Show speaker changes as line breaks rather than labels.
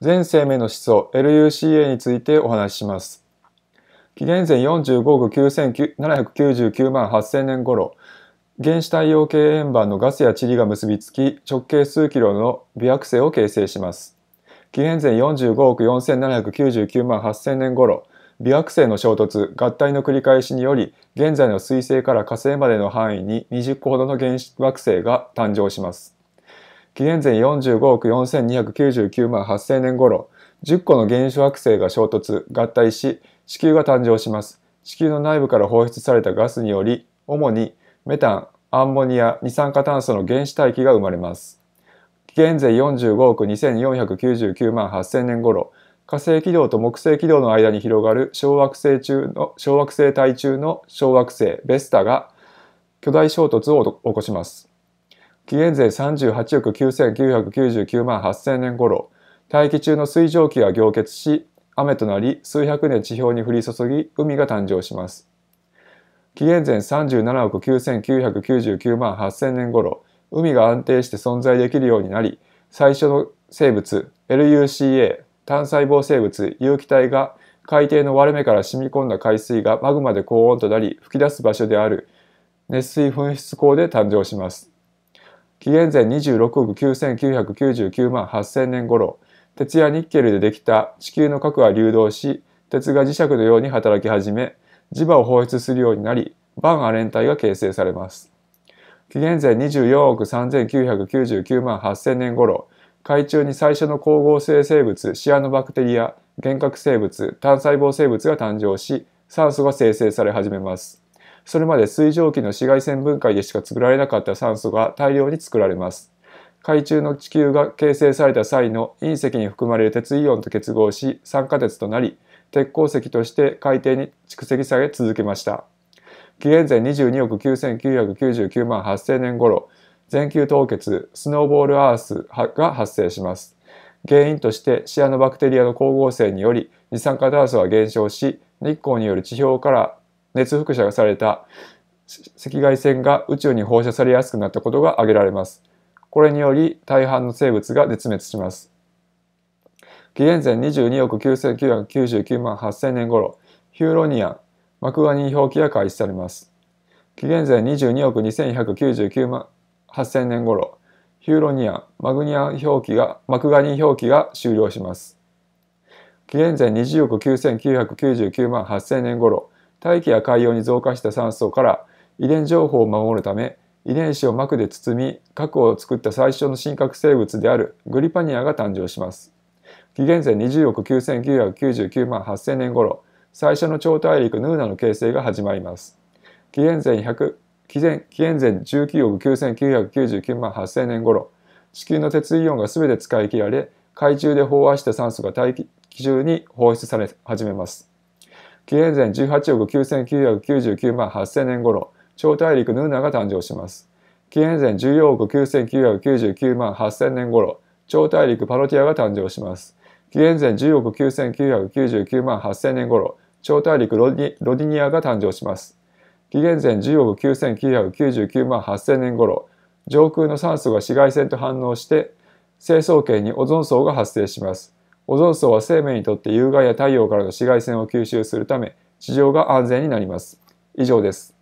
全生命の思想 LUCA についてお話しします。紀元前45億9799万8000年頃、原始太陽系円盤のガスや塵が結びつき、直径数キロの微惑星を形成します。紀元前45億4799万8000年頃、微惑星の衝突、合体の繰り返しにより、現在の水星から火星までの範囲に20個ほどの原子惑星が誕生します。紀元前45億4299万8000年頃、10個の原子惑星が衝突、合体し、地球が誕生します。地球の内部から放出されたガスにより、主にメタン、アンモニア、二酸化炭素の原子大気が生まれます。紀元前45億2499万8000年頃、火星軌道と木星軌道の間に広がる小惑星中の小惑星帯中の小惑星ベスタが巨大衝突を起こします。紀元前38億9999万8000年頃、大気中の水蒸気が凝結し、雨となり数百年地表に降り注ぎ、海が誕生します。紀元前37億9999万8000年頃、海が安定して存在できるようになり、最初の生物 LUCA 単細胞生物有機体が海底の割れ目から染み込んだ海水がマグマで高温となり吹き出す場所である熱水噴出口で誕生します。紀元前26億9999万8000年頃鉄やニッケルでできた地球の核は流動し鉄が磁石のように働き始め磁場を放出するようになりバンアレン体が形成されます紀元前24億3999万8000年頃海中に最初の光合成生物シアノバクテリア原核生物単細胞生物が誕生し酸素が生成され始めますそれまで水蒸気の紫外線分解でしか作られなかった酸素が大量に作られます。海中の地球が形成された際の隕石に含まれる鉄イオンと結合し酸化鉄となり鉄鉱石として海底に蓄積され続けました紀元前22億9999万8000年頃全球凍結スノーボールアースが発生します原因としてシアノバクテリアの光合成により二酸化炭素は減少し日光による地表から熱輻射がされた赤外線が宇宙に放射されやすくなったことが挙げられます。これにより大半の生物が絶滅します。紀元前22億9999万8000年頃、ヒューロニアン、マクガニー表記が開始されます。紀元前22億2199万8000年頃、ヒューロニアン、マグニア表記が、マクガニー表記が終了します。紀元前20億9999万8000年頃、大気や海洋に増加した酸素から遺伝情報を守るため遺伝子を膜で包み核を作った最初の真核生物であるグリパニアが誕生します紀元前20億9999万8000年頃最初の超大陸ヌーナの形成が始まります紀元前100紀元前19億9999万8000年頃地球の鉄イオンが全て使い切られ海中で飽和した酸素が大気中に放出され始めます紀元前18億9999万8000年頃、超大陸ヌーナが誕生します。紀元前14億9999万8000年頃、超大陸パロティアが誕生します。紀元前10億9999万8000年頃、超大陸ロディニアが誕生します。紀元前10億9999万8000年頃、上空の酸素が紫外線と反応して、成層圏にオゾン層が発生します。オゾン層は生命にとって有害や太陽からの紫外線を吸収するため、地上が安全になります。以上です。